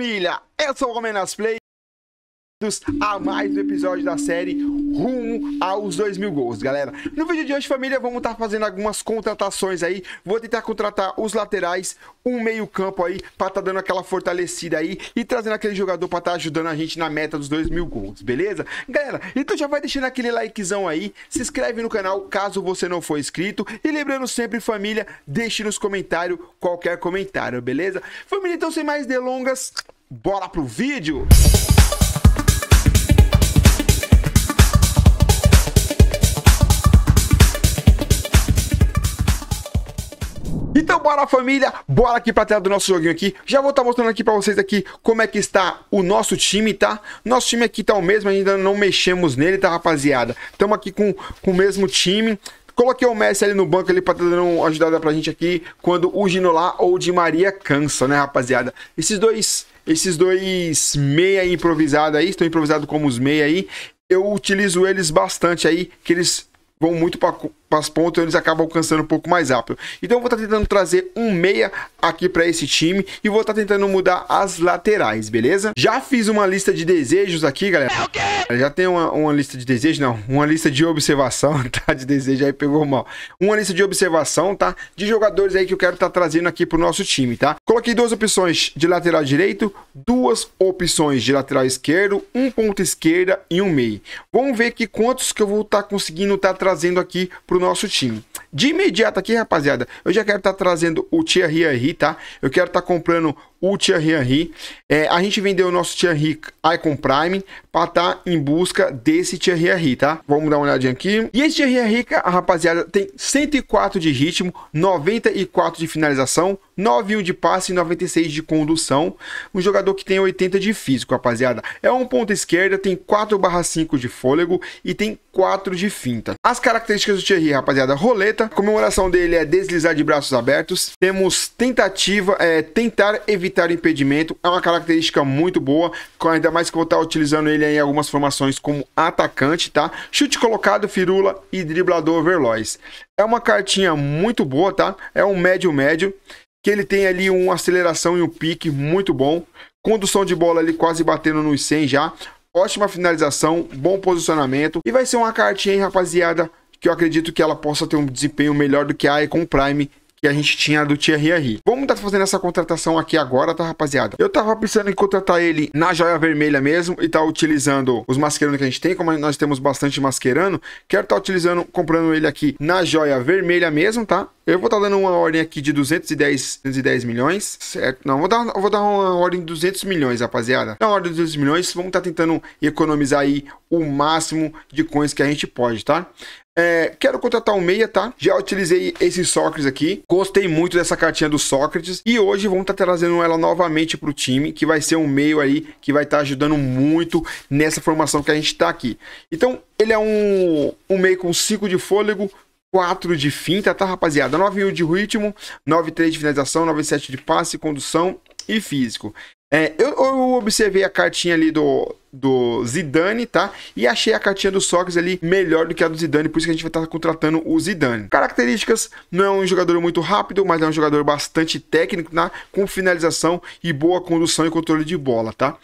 família, eu é sou o Comenas Play a mais um episódio da série rumo aos 2 mil gols, galera. No vídeo de hoje, família, vamos estar tá fazendo algumas contratações aí. Vou tentar contratar os laterais, um meio campo aí, para estar tá dando aquela fortalecida aí e trazendo aquele jogador para estar tá ajudando a gente na meta dos 2 mil gols, beleza? Galera, então já vai deixando aquele likezão aí, se inscreve no canal caso você não for inscrito e lembrando sempre, família, deixe nos comentários qualquer comentário, beleza? Família, então sem mais delongas, bora pro vídeo! Música Então bora família, bora aqui pra tela do nosso joguinho aqui. Já vou estar tá mostrando aqui pra vocês aqui como é que está o nosso time, tá? Nosso time aqui tá o mesmo, ainda não mexemos nele, tá rapaziada? Estamos aqui com, com o mesmo time. Coloquei o Messi ali no banco ali pra estar tá dando uma ajudada pra gente aqui quando o Ginolá ou o Di Maria cansa, né rapaziada? Esses dois, esses dois meia improvisado aí, estão improvisados como os meia aí. Eu utilizo eles bastante aí, que eles vão muito pra as pontas, então eles acabam alcançando um pouco mais rápido. Então eu vou estar tá tentando trazer um meia aqui para esse time e vou estar tá tentando mudar as laterais, beleza? Já fiz uma lista de desejos aqui, galera. É Já tem uma, uma lista de desejos, não, uma lista de observação, tá? De desejo aí pegou mal. Uma lista de observação, tá? De jogadores aí que eu quero estar tá trazendo aqui pro nosso time, tá? Coloquei duas opções de lateral direito, duas opções de lateral esquerdo, um ponto esquerda e um meio. Vamos ver que quantos que eu vou estar tá conseguindo estar tá trazendo aqui pro nosso time. De imediato aqui, rapaziada, eu já quero estar tá trazendo o Tia Henry, tá? Eu quero estar tá comprando o Tia Henry. É, a gente vendeu o nosso Thierry Icon Prime para estar tá em busca desse Tia Henry, tá? Vamos dar uma olhadinha aqui. E esse Thierry a rapaziada, tem 104 de ritmo, 94 de finalização, 9,1 de passe e 96 de condução. Um jogador que tem 80 de físico, rapaziada. É um ponta esquerda, tem 4/5 de fôlego e tem 4 de finta. As características do Thierry, rapaziada, roleta, a comemoração dele é deslizar de braços abertos. Temos tentativa, é tentar evitar impedimento, é uma característica muito boa, ainda mais que eu vou estar utilizando ele em algumas formações como atacante, tá? Chute colocado, firula e driblador veloz. É uma cartinha muito boa, tá? É um médio-médio que ele tem ali uma aceleração e um pique muito bom. Condução de bola ali quase batendo nos 100 já. Ótima finalização, bom posicionamento. E vai ser uma cartinha, hein, rapaziada, que eu acredito que ela possa ter um desempenho melhor do que a Icon Prime que a gente tinha do Thierry Vamos estar tá fazendo essa contratação aqui agora, tá, rapaziada? Eu tava pensando em contratar ele na joia vermelha mesmo e tá utilizando os masquerando que a gente tem, como nós temos bastante masquerando. quero estar tá utilizando, comprando ele aqui na joia vermelha mesmo, tá? Eu vou estar tá dando uma ordem aqui de 210, 210 milhões, certo? Não, vou dar, vou dar uma ordem de 200 milhões, rapaziada. Na ordem de 200 milhões, vamos estar tá tentando economizar aí o máximo de coins que a gente pode, tá? É, quero contratar um meia, tá? Já utilizei esse Sócrates aqui. Gostei muito dessa cartinha do Sócrates. E hoje vamos estar tá trazendo ela novamente para o time, que vai ser um meio aí que vai estar tá ajudando muito nessa formação que a gente está aqui. Então, ele é um, um meio com 5 de fôlego, 4 de finta, tá, rapaziada? 9 mil de ritmo, 9,3 de finalização, 9,7 de passe, condução e físico. É, eu, eu, observei a cartinha ali do, do Zidane, tá? E achei a cartinha do Socks ali melhor do que a do Zidane, por isso que a gente vai estar tá contratando o Zidane. Características, não é um jogador muito rápido, mas é um jogador bastante técnico, tá? com finalização e boa condução e controle de bola, tá?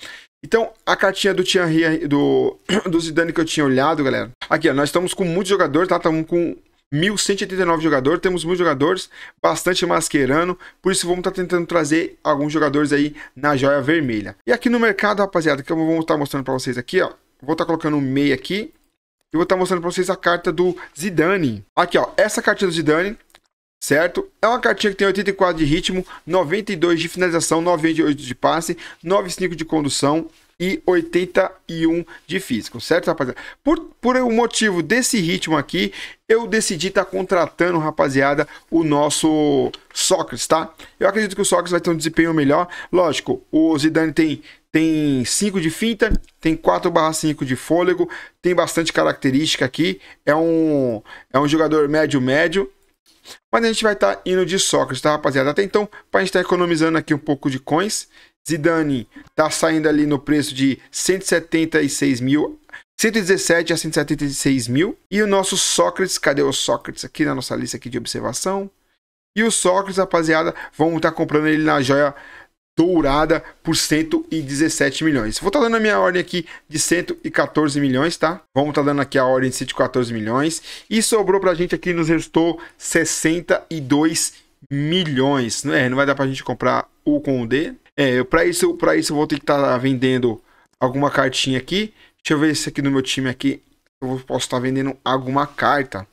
Então, a cartinha do Thierry, do, do Zidane que eu tinha olhado, galera. Aqui, ó, nós estamos com muitos jogadores, tá? Estamos com 1.189 jogadores, temos muitos jogadores, bastante masquerando, por isso vamos estar tá tentando trazer alguns jogadores aí na joia vermelha. E aqui no mercado, rapaziada, que eu vou estar tá mostrando para vocês aqui, ó, vou estar tá colocando um meio aqui, e vou estar tá mostrando para vocês a carta do Zidane. Aqui, ó, essa carta do Zidane certo? É uma cartinha que tem 84 de ritmo, 92 de finalização, 98 de passe, 95 de condução e 81 de físico, certo, rapaziada? Por, por um motivo desse ritmo aqui, eu decidi estar tá contratando, rapaziada, o nosso Sócrates, tá? Eu acredito que o Sócrates vai ter um desempenho melhor. Lógico, o Zidane tem tem 5 de finta, tem 4 barra 5 de fôlego, tem bastante característica aqui, é um, é um jogador médio-médio, mas a gente vai estar tá indo de Sócrates, tá, rapaziada? Até então, para a gente estar tá economizando aqui um pouco de coins. Zidane tá saindo ali no preço de 176 mil 117 a 176 mil. E o nosso Sócrates, cadê o Sócrates aqui na nossa lista aqui de observação? E o Sócrates, rapaziada, vamos estar tá comprando ele na joia dourada por 117 milhões. Vou estar tá dando a minha ordem aqui de 114 milhões, tá? Vamos estar tá dando aqui a ordem de 114 milhões. E sobrou pra gente aqui, nos restou 62 milhões. Não é, não vai dar pra gente comprar o com o D. É, pra isso, pra isso eu vou ter que estar tá vendendo alguma cartinha aqui. Deixa eu ver se aqui no meu time aqui eu posso estar tá vendendo alguma carta.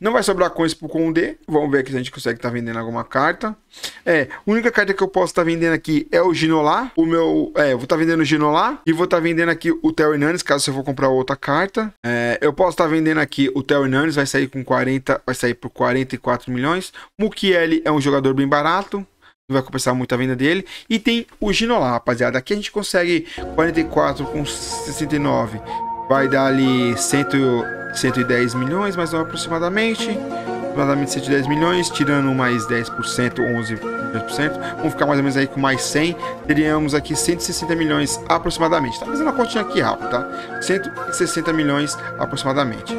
Não vai sobrar coins pro Condé. Vamos ver aqui se a gente consegue estar tá vendendo alguma carta. É, a única carta que eu posso estar tá vendendo aqui é o Ginolá. O meu. É, vou estar tá vendendo o Ginolá. E vou estar tá vendendo aqui o Theo Hernandes, caso eu for comprar outra carta. É, eu posso estar tá vendendo aqui o Theo Hernandes, vai sair com 40. Vai sair por 44 milhões. Mukiel é um jogador bem barato não vai compensar muito a venda dele. E tem o Ginola, rapaziada. Aqui a gente consegue 44 com 69 vai dar ali 100, 110 milhões, mais ou menos aproximadamente. Aproximadamente 110 milhões, tirando mais 10%, 11%, 10%, vamos ficar mais ou menos aí com mais 100, teríamos aqui 160 milhões aproximadamente. Tá fazendo uma continha aqui rápida, tá? 160 milhões aproximadamente.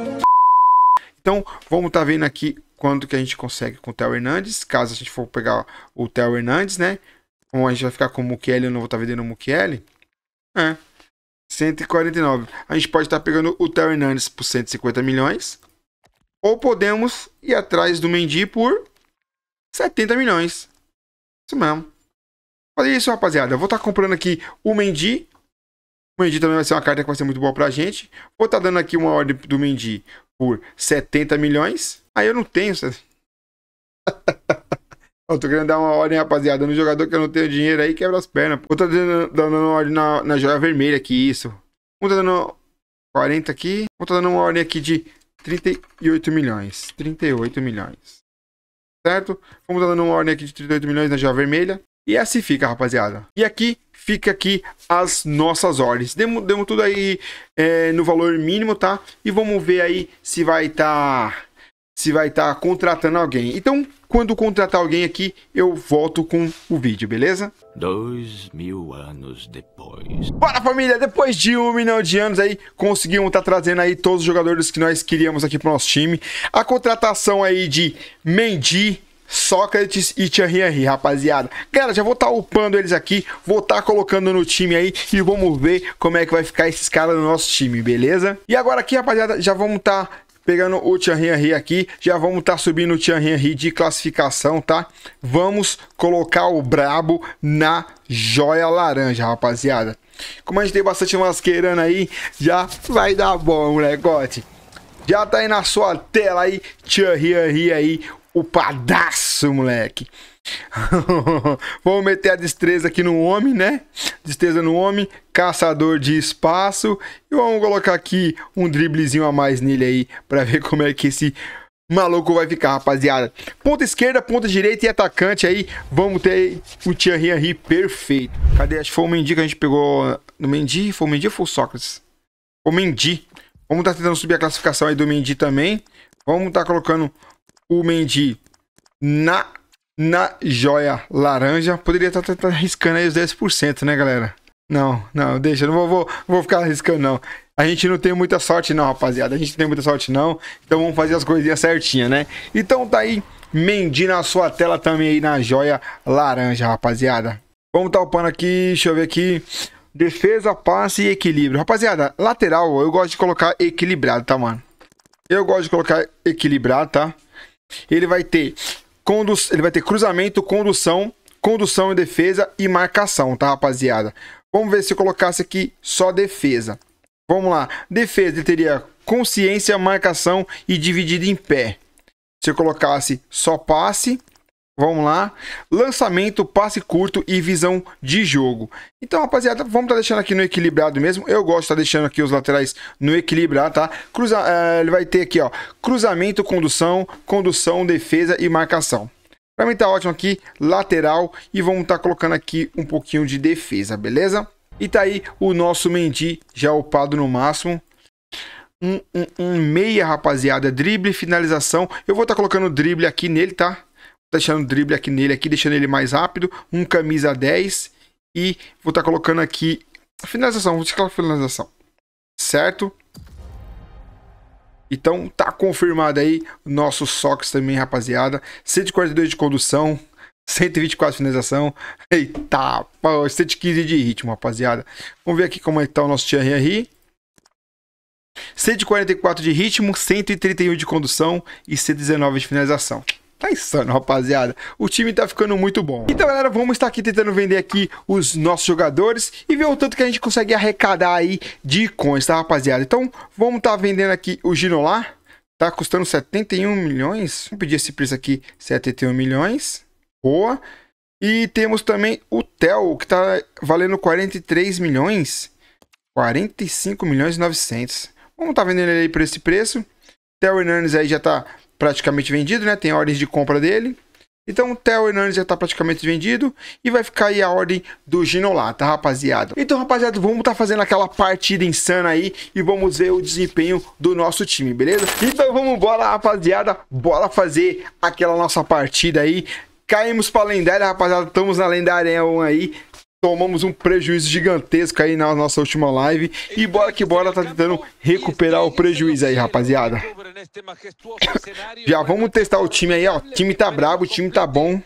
Então, vamos estar tá vendo aqui quanto que a gente consegue com o Theo Hernandes, caso a gente for pegar o Theo Hernandes, né? Como então, a gente vai ficar com o Mukele, eu não vou estar tá vendendo o Mukele. É, 149. A gente pode estar pegando o Terry Nunes por 150 milhões. Ou podemos ir atrás do Mendy por 70 milhões. Isso mesmo. Falei isso, rapaziada. Eu vou estar comprando aqui o Mendy. O Mendy também vai ser uma carta que vai ser muito boa pra gente. Vou estar dando aqui uma ordem do Mendy por 70 milhões. Aí eu não tenho. Eu tô querendo dar uma ordem, rapaziada, no jogador que eu não tenho dinheiro aí, quebra as pernas. outra dando, dando uma ordem na, na joia vermelha aqui, isso. Um tá dando 40 aqui. Um tá dando uma ordem aqui de 38 milhões. 38 milhões. Certo? Vamos dando uma ordem aqui de 38 milhões na joia vermelha. E assim fica, rapaziada. E aqui fica aqui as nossas ordens. Demos, demos tudo aí é, no valor mínimo, tá? E vamos ver aí se vai estar... Tá se vai estar tá contratando alguém. Então, quando contratar alguém aqui, eu volto com o vídeo, beleza? Dois mil anos depois. Bora, família! Depois de um milhão de anos aí, conseguimos estar tá trazendo aí todos os jogadores que nós queríamos aqui pro nosso time. A contratação aí de Mendy, Sócrates e Thierry rapaziada. Cara, já vou estar tá upando eles aqui, vou estar tá colocando no time aí e vamos ver como é que vai ficar esses caras no nosso time, beleza? E agora aqui, rapaziada, já vamos estar tá pegando o Tian Henry aqui, já vamos estar tá subindo o Tian Henry de classificação, tá? Vamos colocar o brabo na joia laranja, rapaziada. Como a gente tem bastante masqueirando aí, já vai dar bom moleque. Já tá aí na sua tela aí, Tian Henry aí, o padaço, moleque. Vamos meter a destreza aqui no homem, né? Destreza no homem, caçador de espaço. E vamos colocar aqui um driblezinho a mais nele aí para ver como é que esse maluco vai ficar, rapaziada. Ponta esquerda, ponta direita e atacante aí. Vamos ter o Thierry Henry perfeito. Cadê? Acho que foi o Mendy que a gente pegou. No Mendy? Foi o Mendy ou foi o Sócrates? Foi o Mendy. Vamos estar tá tentando subir a classificação aí do Mendy também. Vamos estar tá colocando o Mendy na na joia laranja. Poderia estar tá, tá, tá arriscando aí os 10%, né, galera? Não, não, deixa, não vou, vou, vou ficar arriscando, não. A gente não tem muita sorte, não, rapaziada. A gente não tem muita sorte, não. Então vamos fazer as coisinhas certinhas, né? Então tá aí, Mendi na sua tela também aí na joia laranja, rapaziada. Vamos pano aqui, deixa eu ver aqui. Defesa, passe e equilíbrio. Rapaziada, lateral, eu gosto de colocar equilibrado, tá, mano? Eu gosto de colocar equilibrado, tá? Ele vai ter condu... ele vai ter cruzamento, condução, condução e defesa e marcação, tá, rapaziada? Vamos ver se eu colocasse aqui só defesa. Vamos lá. Defesa, ele teria consciência, marcação e dividido em pé. Se eu colocasse só passe, Vamos lá. Lançamento, passe curto e visão de jogo. Então, rapaziada, vamos estar tá deixando aqui no equilibrado mesmo. Eu gosto de estar tá deixando aqui os laterais no equilibrado, tá? Cruza, é, ele vai ter aqui, ó, cruzamento, condução, condução, defesa e marcação. Pra mim tá ótimo aqui, lateral, e vamos estar tá colocando aqui um pouquinho de defesa, beleza? E tá aí o nosso Mendy já upado no máximo. Um, um, um meia, rapaziada, drible, finalização. Eu vou estar tá colocando drible aqui nele, tá? Tá deixando o drible aqui nele, aqui, deixando ele mais rápido. Um camisa 10 e vou estar tá colocando aqui finalização, vou a finalização, certo? Então tá confirmado aí nosso SOX também, rapaziada. 142 de condução, 124 de finalização. Eita, 115 de ritmo, rapaziada. Vamos ver aqui como é que tá o nosso Thierry 144 de ritmo, 131 de condução e 119 de finalização. Tá insano, rapaziada. O time tá ficando muito bom. Então, galera, vamos estar aqui tentando vender aqui os nossos jogadores e ver o tanto que a gente consegue arrecadar aí de coins, tá, rapaziada? Então, vamos estar tá vendendo aqui o Ginolá. Tá custando 71 milhões. Vamos pedir esse preço aqui, 71 milhões. Boa. E temos também o Tel, que tá valendo 43 milhões. 45 milhões e 900. Vamos estar tá vendendo ele aí por esse preço. Theo Hernandes aí já tá praticamente vendido, né? Tem ordens de compra dele. Então o Theo Hernandes já tá praticamente vendido e vai ficar aí a ordem do Ginolata, tá, rapaziada? Então, rapaziada, vamos tá fazendo aquela partida insana aí e vamos ver o desempenho do nosso time, beleza? Então vamos embora, rapaziada, bora fazer aquela nossa partida aí. Caímos pra lendária, rapaziada, estamos na lendária 1 aí tomamos um prejuízo gigantesco aí na nossa última live. E bora que bora, tá tentando recuperar o prejuízo aí, rapaziada. Já vamos testar o time aí, ó. O time tá brabo, o time tá bom.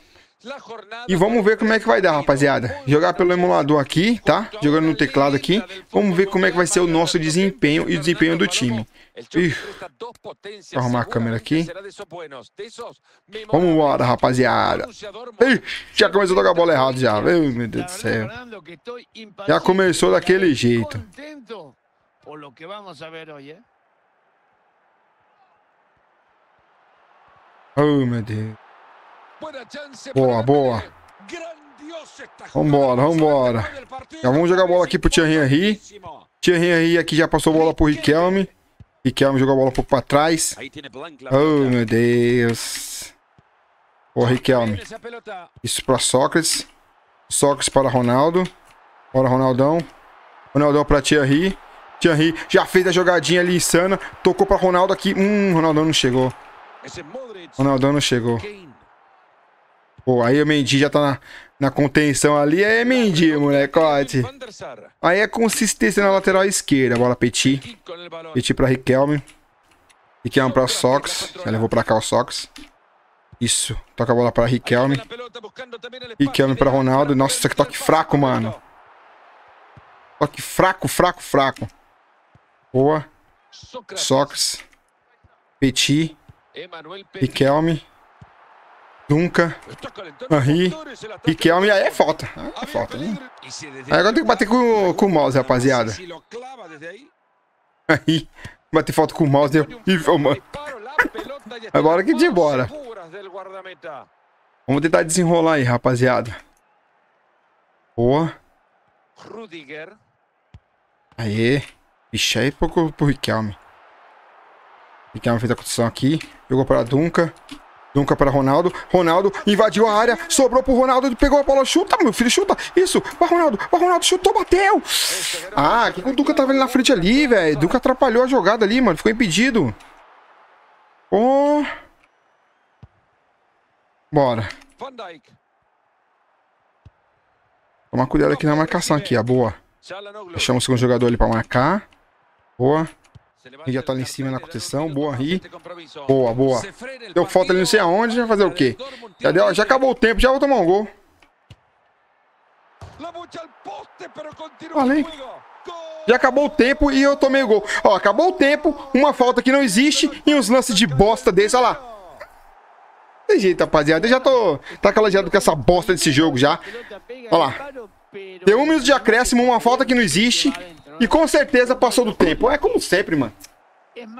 E vamos ver como é que vai dar, rapaziada. Jogar pelo emulador aqui, tá? Jogando no teclado aqui. Vamos ver como é que vai ser o nosso desempenho e o desempenho do time. Ih. Vou arrumar a câmera aqui. Vamos embora, rapaziada. Ih, já começou a jogar a bola errada já. meu Deus do céu. Já começou daquele jeito. Oh, meu Deus. Boa, boa. Vambora, vambora. Já vamos jogar a bola aqui pro Thierry Henry. Thierry Henry aqui já passou a bola pro Riquelme. Riquelme jogou a bola um pouco pra trás. Oh, meu Deus. Boa, Riquelme. Isso pra Sócrates. Sócrates para Ronaldo. Bora, Ronaldão. Ronaldão pra Thierry. Thierry já fez a jogadinha ali insana. Tocou pra Ronaldo aqui. Hum, Ronaldão não chegou. Ronaldão não chegou. Pô, aí o Mendy já tá na, na contenção ali. É Mendy, molecote. Aí é consistência na lateral esquerda. Bola Petit. Petit pra Riquelme. Riquelme pra Sox. Já levou pra cá o Sox. Isso. Toca a bola pra Riquelme. Riquelme pra Ronaldo. Nossa, que toque fraco, mano. Toque fraco, fraco, fraco. Boa. Sox. Petit. Riquelme. Duncan, Henri, Riquelme. Aí é falta. Aí né? é falta, né? Aí agora tem que bater com, com o mouse, rapaziada. Aí, bater falta com o mouse. Deu... Né? Ih, mano. Agora que de embora. Vamos tentar desenrolar aí, rapaziada. Boa. Rudiger. Aê. Ixi, aí pouco pro Riquelme. Riquelme fez a construção aqui. Jogou para Duncan. Duncan para Ronaldo. Ronaldo invadiu a área, sobrou pro Ronaldo, pegou a bola, chuta, meu filho, chuta. Isso, vai Ronaldo, vai Ronaldo, chutou, bateu. Ah, que o Duncan tava ali na frente ali, velho. Duncan atrapalhou a jogada ali, mano, ficou impedido. Oh. Bora. Tomar cuidado aqui na marcação aqui, a boa. Deixamos o segundo jogador ali para marcar. Boa. E já tá ali em cima na contenção. Boa, Ri. Boa, boa. Deu falta ali não sei aonde. vai fazer o quê? Já, deu, já acabou o tempo. Já vou tomar um gol. Falei. Já acabou o tempo e eu tomei o gol. Ó, acabou o tempo, uma falta que não existe e uns lances de bosta desse. Olha lá. Tem jeito, rapaziada. Eu já tô. Tá calajado com essa bosta desse jogo já. Olha lá. Deu um minuto de acréscimo, uma falta que não existe. E com certeza passou do tempo. É como sempre, mano.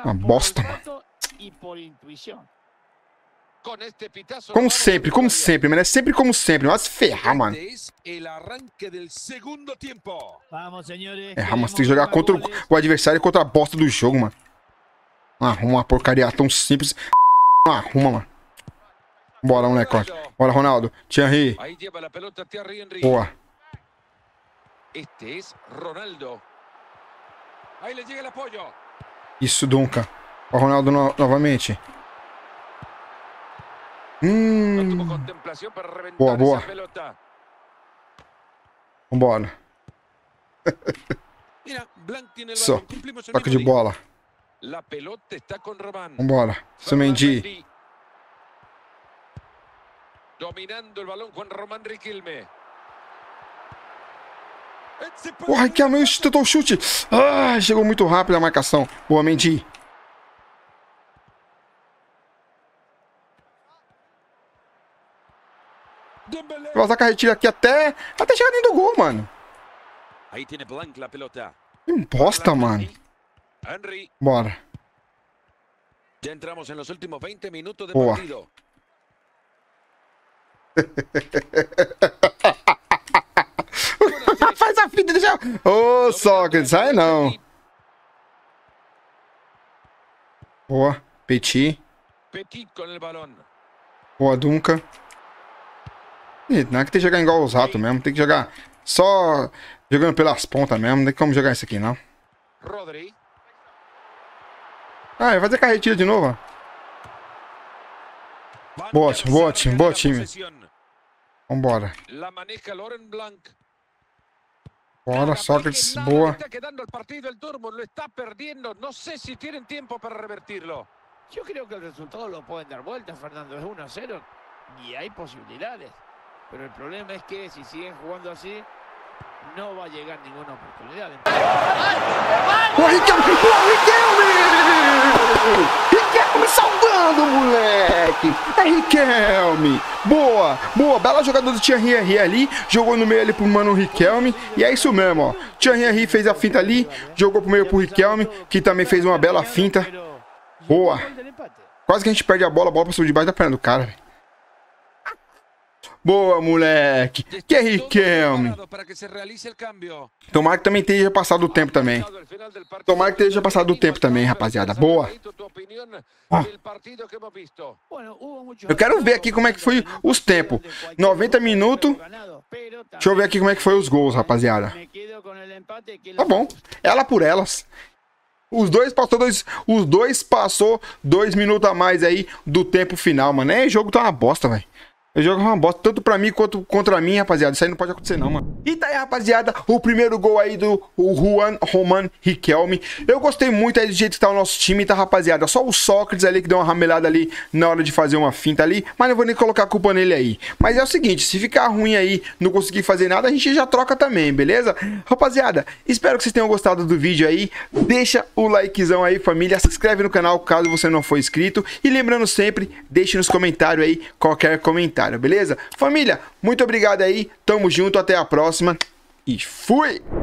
Uma bosta, mano. Como sempre, como sempre, mano. É sempre como sempre. Mas ferrar, mano. Errar, é, mas tem que jogar contra o adversário e contra a bosta do jogo, mano. Não arruma uma porcaria tão simples. Não arruma, mano. Bora, moleque. Bora, Ronaldo. Thierry. Boa. Este é Ronaldo. Aí le llega el apoyo. Isso, Duncan. O Ronaldo no novamente. Hum. Boa, boa. Vambora. Só. Toque de bola. Vambora. Sumendi. Dominando o balão com Román Riquelme. Porra, que Amanhos tentou o chute. Ah, chegou muito rápido a marcação. Boa, Mendy. Vazar carretilha aqui até, até chegar dentro do gol, mano. Que imposta, mano. Bora. Ya entramos últimos 20 minutos de partido. Ô, oh, Sócrates, sai não. Boa, Petit. Petit com o balão. Boa, Dunca. não é que tem que jogar igual os ratos mesmo. Tem que jogar só jogando pelas pontas mesmo. Não tem como jogar isso aqui, não. Rodri. Ah, vai fazer carretilha de novo, Boa, boa time, boa time. Vambora. maneja Ahora Sockets, boa. Está quedando el partido el Turbo, lo está perdiendo. No sé si tienen tiempo para revertirlo. Yo creo que el resultado lo pueden dar vuelta, Fernando. Es 1 a 0 y hay posibilidades. Pero el problema es que si siguen jugando así, no va a llegar ninguna oportunidad. É Riquelme. Boa, boa. Bela jogada do Thierry Henry ali. Jogou no meio ali pro mano Riquelme. E é isso mesmo, ó. Thierry Henry fez a finta ali. Jogou pro meio pro Riquelme, que também fez uma bela finta. Boa. Quase que a gente perde a bola. A bola passou debaixo da perna do cara, velho. Boa, moleque. Que Riquelme. Tomara que também tenha passado o tempo também. Tomara que tenha passado o tempo também, rapaziada. Boa. Ah. Eu quero ver aqui como é que foi os tempos. 90 minutos. Deixa eu ver aqui como é que foi os gols, rapaziada. Tá bom. Ela por elas. Os dois passou dois, os dois passou dois minutos a mais aí do tempo final, mano. É, o jogo tá uma bosta, velho. Eu jogo uma bosta, tanto pra mim quanto contra mim, rapaziada. Isso aí não pode acontecer, não, mano. E tá aí, rapaziada, o primeiro gol aí do Juan Roman Riquelme. Eu gostei muito aí do jeito que tá o nosso time, tá, rapaziada? Só o Sócrates ali que deu uma ramelada ali na hora de fazer uma finta ali. Mas não vou nem colocar a culpa nele aí. Mas é o seguinte, se ficar ruim aí, não conseguir fazer nada, a gente já troca também, beleza? Rapaziada, espero que vocês tenham gostado do vídeo aí. Deixa o likezão aí, família. Se inscreve no canal caso você não for inscrito. E lembrando sempre, deixe nos comentários aí qualquer comentário comentário, beleza? Família, muito obrigado aí, tamo junto, até a próxima e fui!